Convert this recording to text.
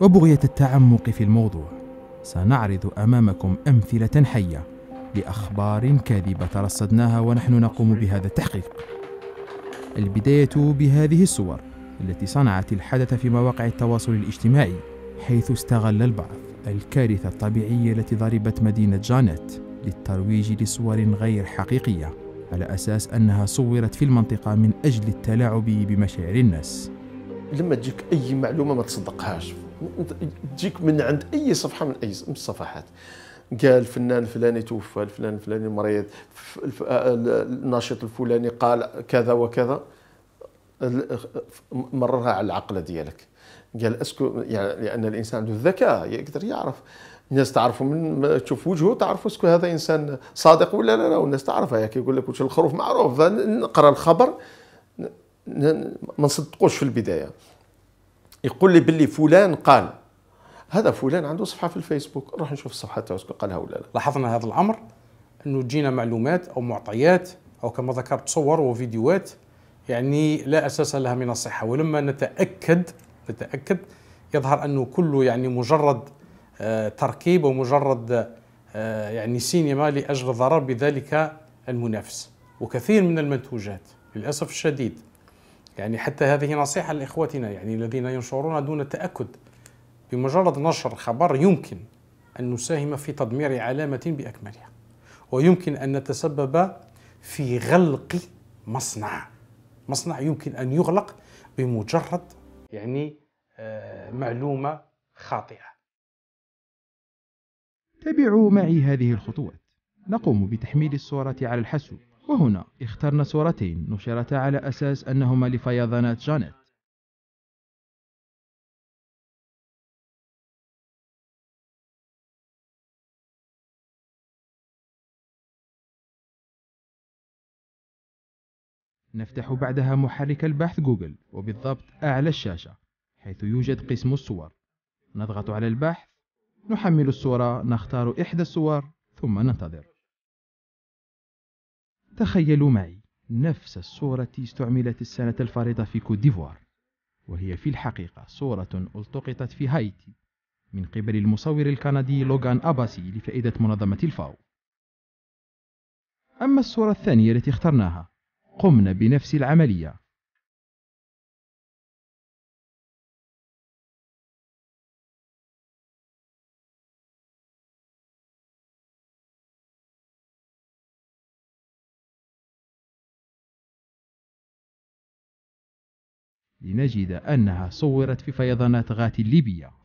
وبغية التعمق في الموضوع سنعرض أمامكم أمثلة حية لأخبار كاذبة رصدناها ونحن نقوم بهذا التحقيق البداية بهذه الصور التي صنعت الحدث في مواقع التواصل الاجتماعي حيث استغل البعض الكارثة الطبيعية التي ضربت مدينة جانيت للترويج لصور غير حقيقية على أساس أنها صورت في المنطقة من أجل التلاعب بمشاعر الناس لما تجيك اي معلومه ما تصدقهاش تجيك من عند اي صفحه من اي الصفحات قال فنان فلاني توفى الفلان الفلاني مريض آه، الناشط الفلاني قال كذا وكذا مررها على العقل ديالك قال اسكو يعني لان الانسان عنده الذكاء يقدر يعرف الناس تعرفوا من تشوف وجهه تعرفوا اسكو هذا انسان صادق ولا لا لا والناس تعرفها كيقول يقول لك الخروف معروف نقرا الخبر ما نصدقوش في البدايه يقول لي باللي فلان قال هذا فلان عنده صفحه في الفيسبوك نروح نشوف الصفحه تاعو قالها ولا لا لاحظنا هذا الامر انه تجينا معلومات او معطيات او كما ذكرت صور وفيديوهات يعني لا اساس لها من الصحه ولما نتاكد نتاكد يظهر انه كله يعني مجرد آه، تركيب ومجرد آه، يعني سينما لاجل الضرر بذلك المنافس وكثير من المنتوجات للاسف الشديد يعني حتى هذه نصيحة لإخوتنا يعني الذين ينشرون دون التأكد بمجرد نشر خبر يمكن أن نساهم في تدمير علامة بأكملها ويمكن أن نتسبب في غلق مصنع مصنع يمكن أن يغلق بمجرد يعني آه، معلومة خاطئة تابعوا معي هذه الخطوات نقوم بتحميل الصورة على الحاسوب وهنا اخترنا صورتين نشرتا على أساس أنهما لفيضانات جانيت نفتح بعدها محرك البحث جوجل وبالضبط أعلى الشاشة حيث يوجد قسم الصور نضغط على البحث نحمل الصورة نختار إحدى الصور ثم ننتظر تخيلوا معي نفس الصورة استعملت السنة الفارضة في كوت ديفوار وهي في الحقيقة صورة التقطت في هايتي من قبل المصور الكندي لوغان أباسي لفائدة منظمة الفاو أما الصورة الثانية التي اخترناها قمنا بنفس العملية لنجد أنها صورت في فيضانات غات ليبيا